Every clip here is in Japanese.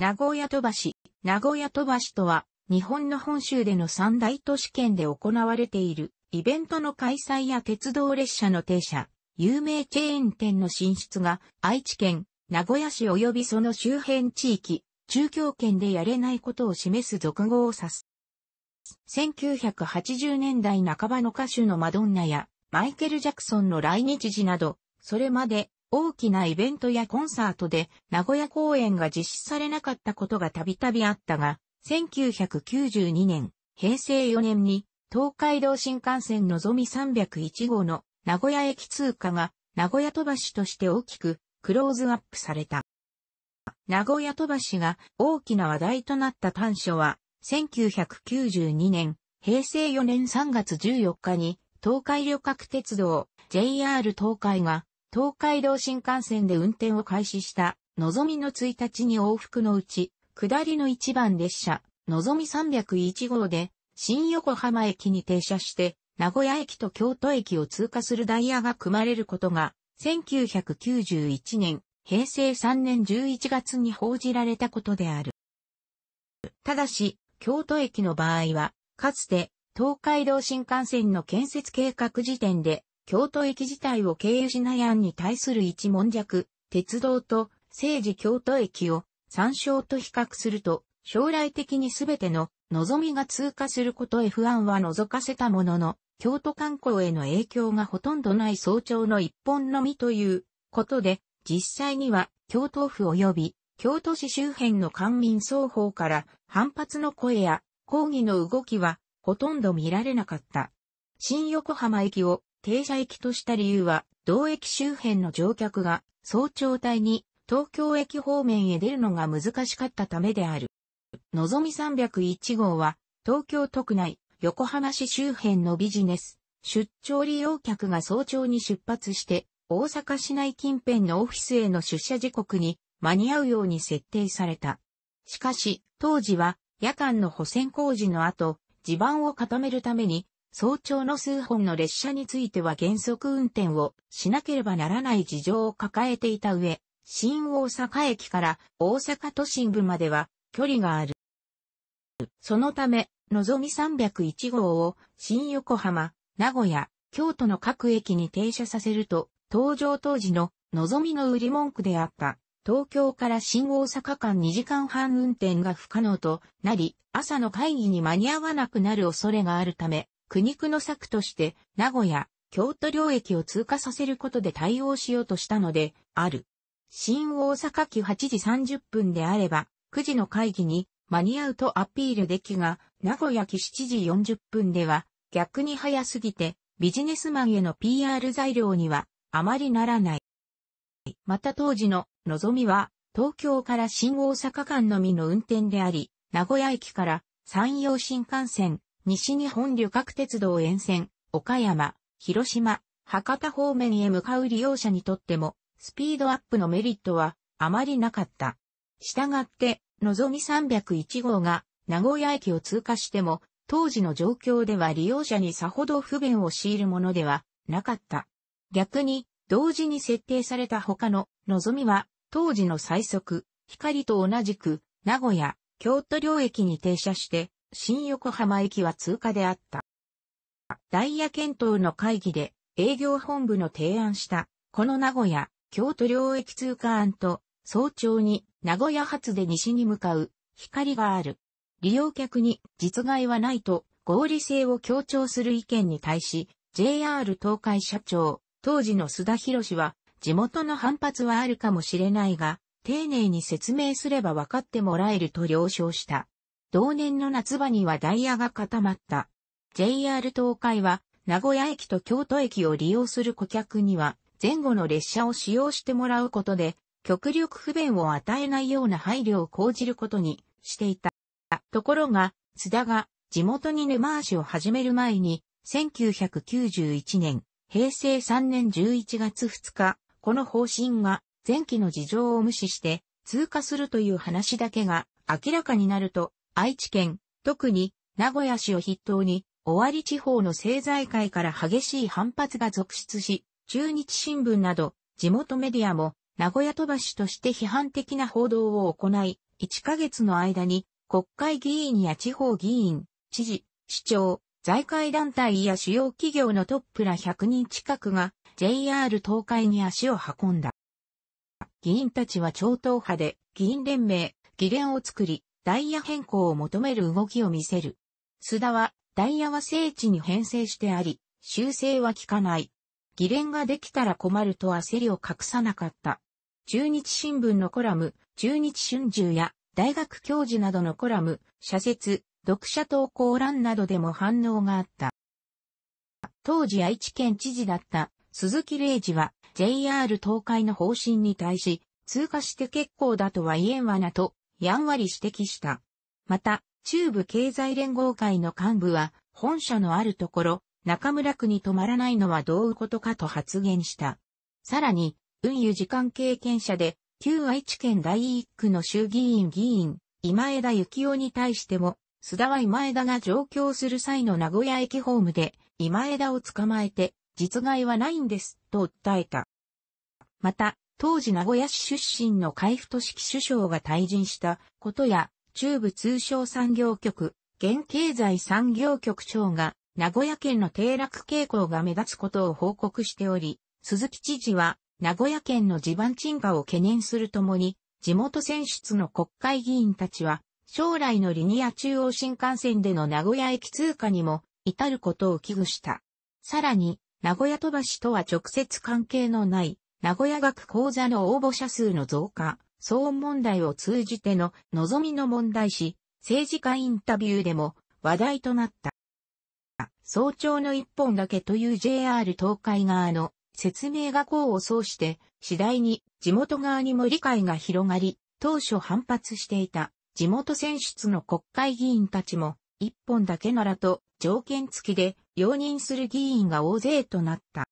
名古屋飛ばし。名古屋飛ばしとは、日本の本州での三大都市圏で行われている、イベントの開催や鉄道列車の停車、有名チェーン店の進出が、愛知県、名古屋市及びその周辺地域、中京圏でやれないことを示す俗語を指す。1980年代半ばの歌手のマドンナや、マイケル・ジャクソンの来日時など、それまで大きなイベントやコンサートで名古屋公演が実施されなかったことがたびたびあったが、1992年、平成4年に東海道新幹線のぞみ301号の名古屋駅通過が名古屋飛ばしとして大きくクローズアップされた。名古屋飛ばしが大きな話題となった短所は、1992年、平成4年3月14日に東海旅客鉄道 JR 東海が東海道新幹線で運転を開始したのぞみの1日に往復のうち、下りの1番列車、のぞみ301号で、新横浜駅に停車して、名古屋駅と京都駅を通過するダイヤが組まれることが、1991年、平成3年11月に報じられたことである。ただし、京都駅の場合は、かつて、東海道新幹線の建設計画時点で、京都駅自体を経由しない案に対する一文弱、鉄道と政治京都駅を参照と比較すると、将来的にすべての望みが通過すること F1 は除かせたものの、京都観光への影響がほとんどない早朝の一本のみということで、実際には京都府及び京都市周辺の官民双方から反発の声や抗議の動きはほとんど見られなかった。新横浜駅を停車駅とした理由は、同駅周辺の乗客が早朝帯に東京駅方面へ出るのが難しかったためである。のぞみ301号は、東京都区内、横浜市周辺のビジネス、出張利用客が早朝に出発して、大阪市内近辺のオフィスへの出社時刻に間に合うように設定された。しかし、当時は夜間の補選工事の後、地盤を固めるために早朝の数本の列車については原則運転をしなければならない事情を抱えていた上、新大阪駅から大阪都心部までは距離がある。そのため、のぞみ301号を新横浜、名古屋、京都の各駅に停車させると、登場当時ののぞみの売り文句であった東京から新大阪間2時間半運転が不可能となり、朝の会議に間に合わなくなる恐れがあるため、苦肉の策として名古屋、京都領域を通過させることで対応しようとしたので、ある。新大阪期8時30分であれば、9時の会議に間に合うとアピールできが、名古屋期7時40分では、逆に早すぎて、ビジネスマンへの PR 材料には、あまりならない。また当時の、望みは、東京から新大阪間のみの運転であり、名古屋駅から山陽新幹線、西日本旅客鉄道沿線、岡山、広島、博多方面へ向かう利用者にとっても、スピードアップのメリットはあまりなかった。したがって、のぞみ301号が名古屋駅を通過しても、当時の状況では利用者にさほど不便を強いるものではなかった。逆に、同時に設定された他ののぞみは、当時の最速、光と同じく、名古屋、京都領域に停車して、新横浜駅は通過であった。ダイヤ検討の会議で営業本部の提案した、この名古屋、京都領域通過案と、早朝に名古屋発で西に向かう、光がある。利用客に実害はないと合理性を強調する意見に対し、JR 東海社長、当時の須田博士は、地元の反発はあるかもしれないが、丁寧に説明すれば分かってもらえると了承した。同年の夏場にはダイヤが固まった。JR 東海は名古屋駅と京都駅を利用する顧客には前後の列車を使用してもらうことで極力不便を与えないような配慮を講じることにしていた。ところが、津田が地元に根回しを始める前に1991年、平成3年11月2日、この方針が前期の事情を無視して通過するという話だけが明らかになると愛知県、特に名古屋市を筆頭に、尾張地方の政財界から激しい反発が続出し、中日新聞など地元メディアも名古屋飛ばしとして批判的な報道を行い、1ヶ月の間に国会議員や地方議員、知事、市長、財界団体や主要企業のトップら100人近くが JR 東海に足を運んだ。議員たちは超党派で議員連盟、議連を作り、ダイヤ変更を求める動きを見せる。須田は、ダイヤは聖地に編成してあり、修正は効かない。議連ができたら困ると焦りを隠さなかった。中日新聞のコラム、中日春秋や大学教授などのコラム、社説、読者投稿欄などでも反応があった。当時愛知県知事だった鈴木玲治は JR 東海の方針に対し、通過して結構だとは言えんわなとやんわり指摘した。また、中部経済連合会の幹部は、本社のあるところ、中村区に泊まらないのはどういうことかと発言した。さらに、運輸時間経験者で、旧愛知県第一区の衆議院議員、今枝幸雄に対しても、須田は今枝が上京する際の名古屋駅ホームで、今枝を捕まえて、実害はないんです、と訴えた。また、当時名古屋市出身の海部俊樹首相が退陣したことや、中部通商産業局、現経済産業局長が名古屋県の低落傾向が目立つことを報告しており、鈴木知事は名古屋県の地盤沈下を懸念するともに、地元選出の国会議員たちは、将来のリニア中央新幹線での名古屋駅通過にも至ることを危惧した。さらに、名古屋飛ばしとは直接関係のない名古屋学講座の応募者数の増加、騒音問題を通じての望みの問題し、政治家インタビューでも話題となった。早朝の一本だけという JR 東海側の説明が功を奏して、次第に地元側にも理解が広がり、当初反発していた地元選出の国会議員たちも、一本だけならと条件付きで容認する議員が大勢となった。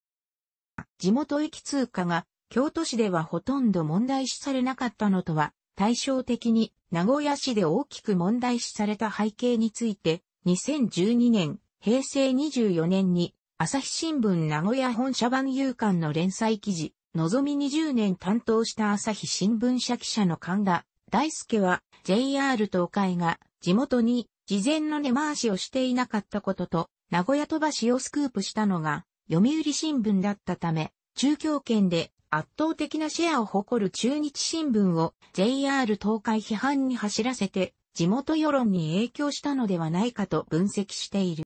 地元駅通貨が京都市ではほとんど問題視されなかったのとは対照的に名古屋市で大きく問題視された背景について2012年平成24年に朝日新聞名古屋本社版有刊の連載記事のぞみ20年担当した朝日新聞社記者の神田大輔は JR 東海が地元に事前の根回しをしていなかったことと名古屋飛ばしをスクープしたのが読売新聞だったため、中京圏で圧倒的なシェアを誇る中日新聞を JR 東海批判に走らせて地元世論に影響したのではないかと分析している。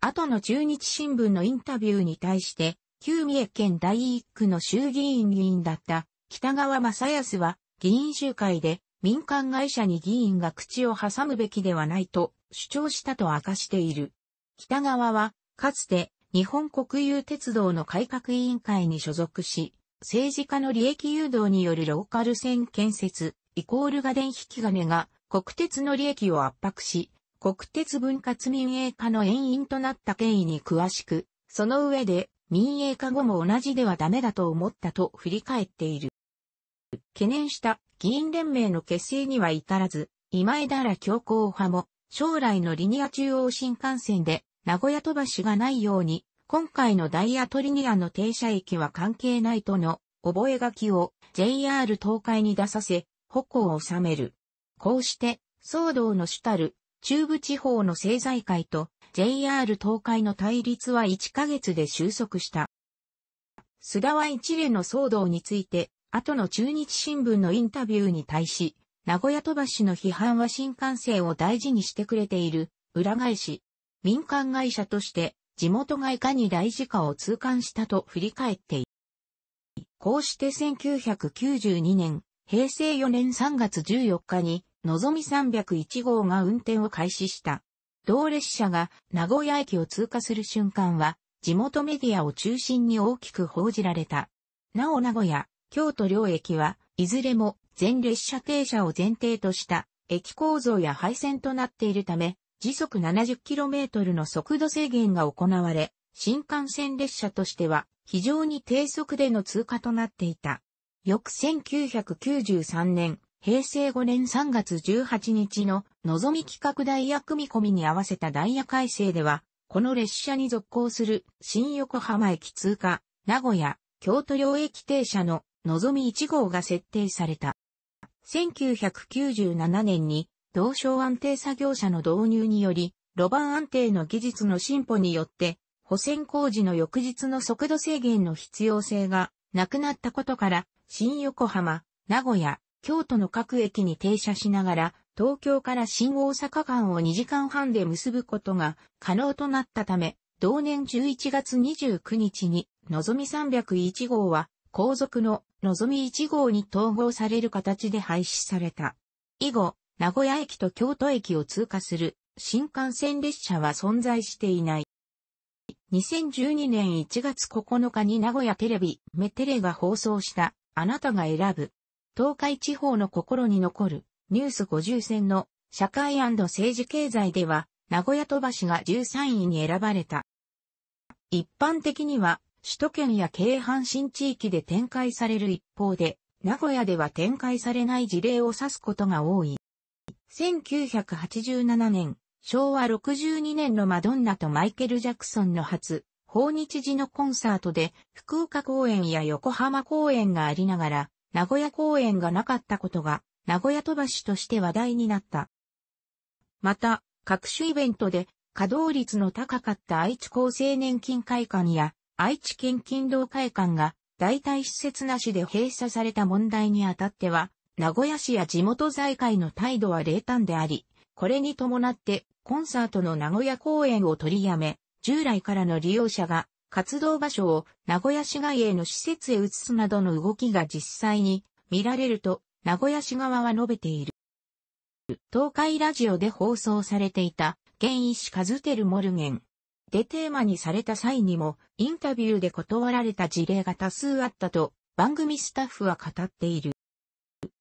後の中日新聞のインタビューに対して、旧三重県第一区の衆議院議員だった北川正康は議員集会で民間会社に議員が口を挟むべきではないと主張したと明かしている。北川は、かつて日本国有鉄道の改革委員会に所属し、政治家の利益誘導によるローカル線建設、イコールガ電引き金が国鉄の利益を圧迫し、国鉄分割民営化の遠因となった経緯に詳しく、その上で民営化後も同じではダメだと思ったと振り返っている。懸念した議員連盟の結成には至らず、今枝ら強硬派も将来のリニア中央新幹線で名古屋飛ばしがないように、今回のダイヤトリニアの停車駅は関係ないとの覚書を JR 東海に出させ、矛を収める。こうして、騒動の主たる中部地方の政財界と JR 東海の対立は1ヶ月で収束した。須田は一連の騒動について、後の中日新聞のインタビューに対し、名古屋飛ばしの批判は新幹線を大事にしてくれている、裏返し、民間会社として地元がいかに大事かを痛感したと振り返っている。こうして1992年、平成4年3月14日に、のぞみ301号が運転を開始した。同列車が名古屋駅を通過する瞬間は、地元メディアを中心に大きく報じられた。なお名古屋、京都両駅は、いずれも全列車停車を前提とした駅構造や配線となっているため、時速 70km の速度制限が行われ、新幹線列車としては非常に低速での通過となっていた。翌1993年、平成5年3月18日の望み企画ダイヤ組込みに合わせたダイヤ改正では、この列車に続行する新横浜駅通過、名古屋、京都両駅停車の望み1号が設定された。1997年に同床安定作業者の導入により、路盤安定の技術の進歩によって、補線工事の翌日の速度制限の必要性がなくなったことから、新横浜、名古屋、京都の各駅に停車しながら、東京から新大阪間を2時間半で結ぶことが可能となったため、同年11月29日に、のぞみ301号は、後続ののぞみ1号に統合される形で廃止された。以後、名古屋駅と京都駅を通過する新幹線列車は存在していない。2012年1月9日に名古屋テレビ、メテレが放送したあなたが選ぶ東海地方の心に残るニュース50選の社会政治経済では名古屋飛ばしが13位に選ばれた。一般的には首都圏や京阪神地域で展開される一方で名古屋では展開されない事例を指すことが多い。1987年、昭和62年のマドンナとマイケル・ジャクソンの初、訪日時のコンサートで、福岡公演や横浜公演がありながら、名古屋公演がなかったことが、名古屋飛ばしとして話題になった。また、各種イベントで、稼働率の高かった愛知厚生年金会館や、愛知県勤労会館が、代替施設なしで閉鎖された問題にあたっては、名古屋市や地元財界の態度は冷淡であり、これに伴ってコンサートの名古屋公演を取りやめ、従来からの利用者が活動場所を名古屋市外への施設へ移すなどの動きが実際に見られると名古屋市側は述べている。東海ラジオで放送されていた現医師カズテルモルゲンでテーマにされた際にもインタビューで断られた事例が多数あったと番組スタッフは語っている。